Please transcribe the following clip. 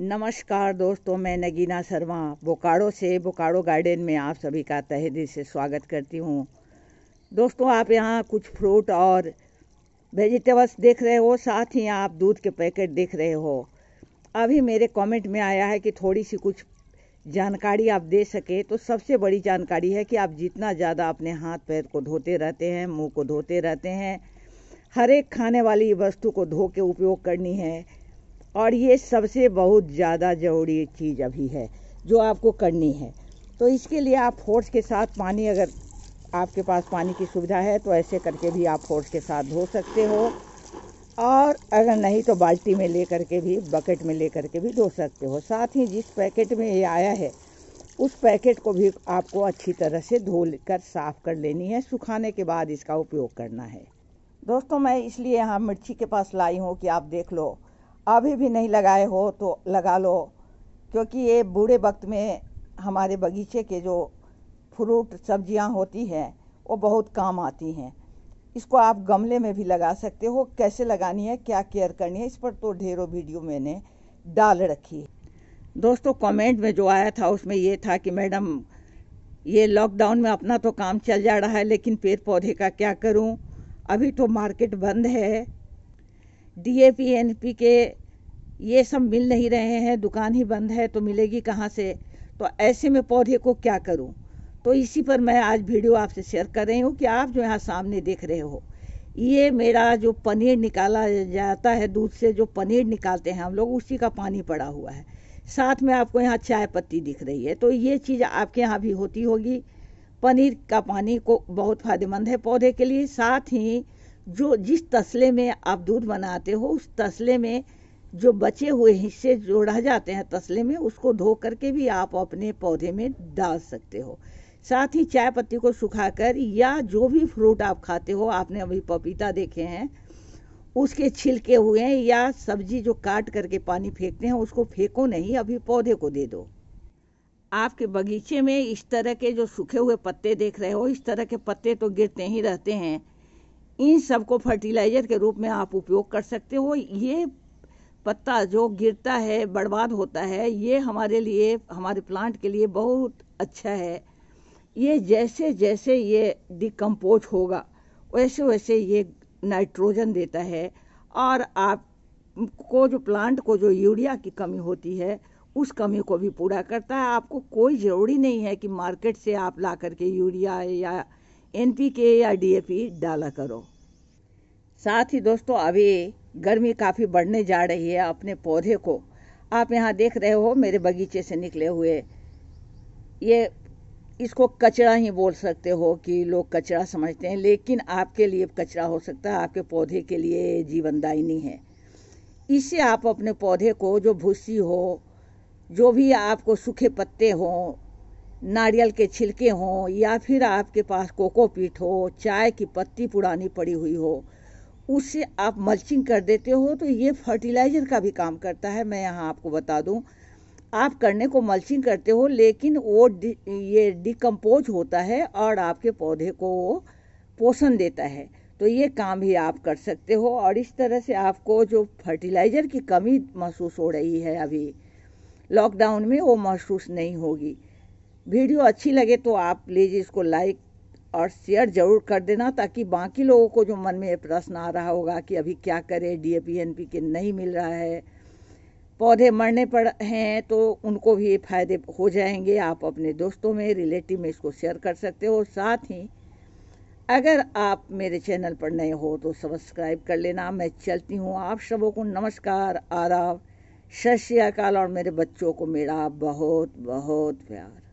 नमस्कार दोस्तों मैं नगीना शर्मा बोकाड़ो से बोकाड़ो गार्डन में आप सभी का तहे दिल से स्वागत करती हूँ दोस्तों आप यहाँ कुछ फ्रूट और वेजिटेबल्स देख रहे हो साथ ही आप दूध के पैकेट देख रहे हो अभी मेरे कमेंट में आया है कि थोड़ी सी कुछ जानकारी आप दे सके तो सबसे बड़ी जानकारी है कि आप जितना ज़्यादा अपने हाथ पैर को धोते रहते हैं मुंह को धोते रहते हैं हर एक खाने वाली वस्तु को धो के उपयोग करनी है और ये सबसे बहुत ज़्यादा ज़रूरी चीज़ अभी है जो आपको करनी है तो इसके लिए आप फोर्स के साथ पानी अगर आपके पास पानी की सुविधा है तो ऐसे करके भी आप फोर्स के साथ धो सकते हो और अगर नहीं तो बाल्टी में ले करके भी बकेट में ले करके भी धो सकते हो साथ ही जिस पैकेट में ये आया है उस पैकेट को भी आपको अच्छी तरह से धो कर साफ़ कर लेनी है सुखाने के बाद इसका उपयोग करना है दोस्तों मैं इसलिए यहाँ मिर्ची के पास लाई हूँ कि आप देख लो अभी भी नहीं लगाए हो तो लगा लो क्योंकि ये बूढ़े वक्त में हमारे बगीचे के जो फ्रूट सब्जियां होती हैं वो बहुत काम आती हैं इसको आप गमले में भी लगा सकते हो कैसे लगानी है क्या केयर करनी है इस पर तो ढेरों वीडियो मैंने डाल रखी है दोस्तों कमेंट में जो आया था उसमें ये था कि मैडम ये लॉकडाउन में अपना तो काम चल जा रहा है लेकिन पेड़ पौधे का क्या करूं अभी तो मार्केट बंद है D A P N P K ये सब मिल नहीं रहे हैं दुकान ही बंद है तो मिलेगी कहाँ से तो ऐसे में पौधे को क्या करूँ तो इसी पर मैं आज वीडियो आपसे शेयर कर रही हूँ कि आप जो यहाँ सामने देख रहे हो ये मेरा जो पनीर निकाला जाता है दूध से जो पनीर निकालते हैं हम लोग उसी का पानी पड़ा हुआ है साथ में आपको यहाँ चाय पत्ती दिख रही है तो ये चीज़ आपके यहाँ भी होती होगी पनीर का पानी को बहुत फायदेमंद है पौधे के लिए साथ ही जो जिस तसले में आप दूध बनाते हो उस तसले में जो बचे हुए हिस्से जोड़ा जाते हैं तसले में उसको धो करके भी आप अपने पौधे में डाल सकते हो साथ ही चाय पत्ती को सुखाकर या जो भी फ्रूट आप खाते हो आपने अभी पपीता देखे हैं उसके छिलके हुए हैं या सब्जी जो काट करके पानी फेंकते हैं उसको फेंको नहीं अभी पौधे को दे दो आपके बगीचे में इस तरह के जो सूखे हुए पत्ते देख रहे हो इस तरह के पत्ते तो गिरते ही रहते हैं इन सबको फर्टिलाइज़र के रूप में आप उपयोग कर सकते हो ये पत्ता जो गिरता है बर्बाद होता है ये हमारे लिए हमारे प्लांट के लिए बहुत अच्छा है ये जैसे जैसे ये डिकम्पोज होगा वैसे वैसे ये नाइट्रोजन देता है और आप को जो प्लांट को जो यूरिया की कमी होती है उस कमी को भी पूरा करता है आपको कोई ज़रूरी नहीं है कि मार्केट से आप ला करके यूरिया या एनपीके या डीएपी डाला करो साथ ही दोस्तों अभी गर्मी काफ़ी बढ़ने जा रही है अपने पौधे को आप यहाँ देख रहे हो मेरे बगीचे से निकले हुए ये इसको कचरा ही बोल सकते हो कि लोग कचरा समझते हैं लेकिन आपके लिए कचरा हो सकता है आपके पौधे के लिए नहीं है इससे आप अपने पौधे को जो भूसी हो जो भी आपको सूखे पत्ते हों नारियल के छिलके हों या फिर आपके पास कोकोपीट हो चाय की पत्ती पुरानी पड़ी हुई हो उससे आप मल्चिंग कर देते हो तो ये फर्टिलाइज़र का भी काम करता है मैं यहाँ आपको बता दूँ आप करने को मल्चिंग करते हो लेकिन वो डि, ये डिकम्पोज होता है और आपके पौधे को वो पोषण देता है तो ये काम भी आप कर सकते हो और इस तरह से आपको जो फर्टिलाइज़र की कमी महसूस हो रही है अभी लॉकडाउन में वो महसूस नहीं होगी वीडियो अच्छी लगे तो आप प्लीज़ इसको लाइक और शेयर ज़रूर कर देना ताकि बाकी लोगों को जो मन में प्रश्न आ रहा होगा कि अभी क्या करें D A P N P K नहीं मिल रहा है पौधे मरने पर हैं तो उनको भी फायदे हो जाएंगे आप अपने दोस्तों में रिलेटिव में इसको शेयर कर सकते हो साथ ही अगर आप मेरे चैनल पर नए हो तो सब्सक्राइब कर लेना मैं चलती हूँ आप सबों को नमस्कार आदाब सत श्रीकाल और मेरे बच्चों को मेरा बहुत बहुत प्यार